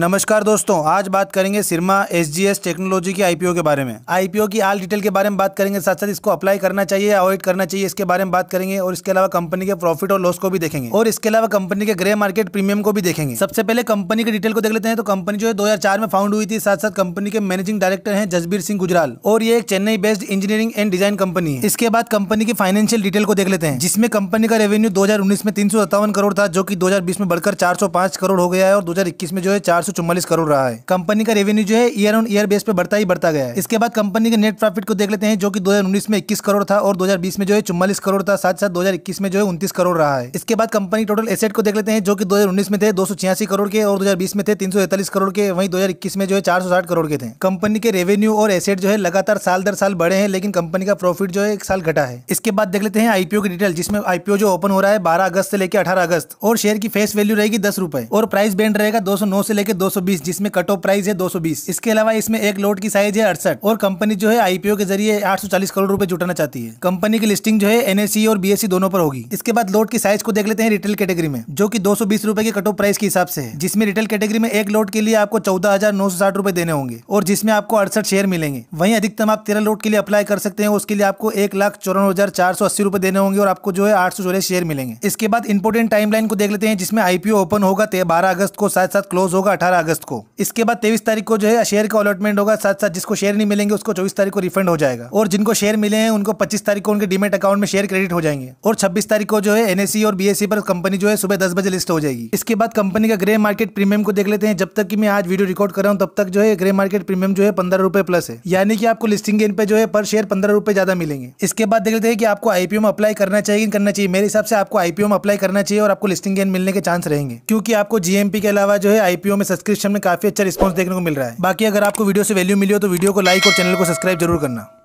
नमस्कार दोस्तों आज बात करेंगे Syrma S G S technology के आईपीओ के बारे में आईपीओ की आल डिटेल के बारे में बात करेंगे साथ साथ इसको अप्लाई करना चाहिए अवॉइड करना चाहिए इसके बारे में बात करेंगे और इसके अलावा कंपनी के प्रॉफिट और लॉस को भी देखेंगे और इसके अलावा कंपनी के ग्रे मार्केट प्रीमियम को भी देखेंगे सबसे पहले कंपनी की डिटेल को देख लेते हैं तो कंपनी जो है दो में फाउंड हुई थी साथ साथ कंपनी के मैनेजिंग डायरेक्टर है जसबीर सिंह गुजराल और ये एक Chennai based engineering and design company है इसके बाद कंपनी की फाइनेंशियल डिटेल को देख लेते हैं जिसमें कंपनी का रेवेन्यू दो में तीन करोड़ था जो की दो में बढ़कर चार करोड़ हो गया है और दो में जो है चार करोड़ रहा है कंपनी का रेवेन्यू जो है ईयर ऑन ईयर बेस पे बढ़ता ही बढ़ता गया है इसके बाद कंपनी के नेट प्रॉफिट को देख लेते हैं जो कि 2019 में 21 करोड़ था और 2020 में जो है चुम्बालीस करोड़ था साथ साथ 2021 में जो है उन्तीस करोड़ रहा है इसके बाद कंपनी टोटल एसेट को देख लेते हैं जो कि 2019 में थे दो करोड़ के और 2020 में थे तीन करोड़ के वहीं 2021 में जो है चार करोड़ के थे कंपनी के रेवेन्यू और एसेट जो है लगातार साल दर साल बढ़े हैं लेकिन कंपनी का प्रॉफिट जो है एक साल घटा है इसके बाद देख लेते हैं आईपीओ की डिटेल जिसमें आईपीओ जो ओपन हो रहा है बारह अगस्त से लेकर अठारह अगस्त और शेयर की फेस वैल्यू रहेगी दस और प्राइस बैंड रहेगा दो से लेकर 220 जिसमें कट ऑफ प्राइस है 220 इसके अलावा इसमें एक लोट की साइज है अड़सठ और कंपनी जो है आईपीओ के जरिए 840 करोड़ रूपए जुटाना चाहती है कंपनी की लिस्टिंग जो है एनएससी और बीएससी दोनों पर होगी इसके बाद लोट की साइज को देख लेते हैं रिटेल कैटेगरी में जो की दो रूपए के कट ऑफ प्राइस के हिसाब से है जिसमें रिटेल कैटेगरी में एक लोट के लिए आपको चौदह रूपए देने होंगे और जिसमें आपको अड़सठ शेयर मिलेंगे वहीं अधिकतम आप तेरह लोट के लिए अप्लाई कर सकते हैं उसके लिए आपको एक लाख चौरान हजार चार सौ अस्सी रुपए देने होंगे और आपको जो है आठ सौ चौरे शेयर मिलेंगे इसके बाद इंपोर्टेंट टाइमलाइन को देख लेते हैं जिसमें आईपीओ ओपन होगा बारह अगस्त को साथ साथ क्लोज होगा अठारह अगस्त को इसके बाद तेईस तारीख को जो है शेयर का अलॉटमेंट होगा साथ साथ जिसको शेयर नहीं मिलेंगे उसको चौबीस तारीख को रिफंड हो जाएगा और जिनको शेयर मिले हैं उनको पच्चीस तारीख को उनके डीमेट अकाउंट में शेयर क्रेडिट हो जाएंगे और छब्बीस तारीख को जो है एनएससी e और बीएससी e पर कंपनी जो है सुबह दस बजे लिस्ट हो जाएगी इसके बाद कंपनी का ग्रे मार्केट प्रीमियम को देख लेते हैं जब तक की मैं आज वीडियो रिकॉर्ड कर रहा हूँ तब तक जो है ग्रे मार्केट प्रीमियम जो है पंद्रह रुपए प्लस है यानी कि आपको लिस्टिंग गेन पे जो है पर शेयर पंद्रह रुपए ज्यादा मिलेंगे इसके बाद देख लेते हैं कि आपको आईपीओ में अप्लाई करना चाहिए करना चाहिए मेरे हिसाब से आपको आईपीओ में अप्लाई करना चाहिए और आपको लिस्टिंग गेन मिलने के चांस रहेंगे क्योंकि आपको जीएमपी के अलावा जो है आईपीओ में सब्सक्रिप्शन में काफी अच्छा रिस्पॉन्स देखने को मिल रहा है बाकी अगर आपको वीडियो से वैल्यू मिली हो तो वीडियो को लाइक और चैनल को सब्सक्राइब जरूर करना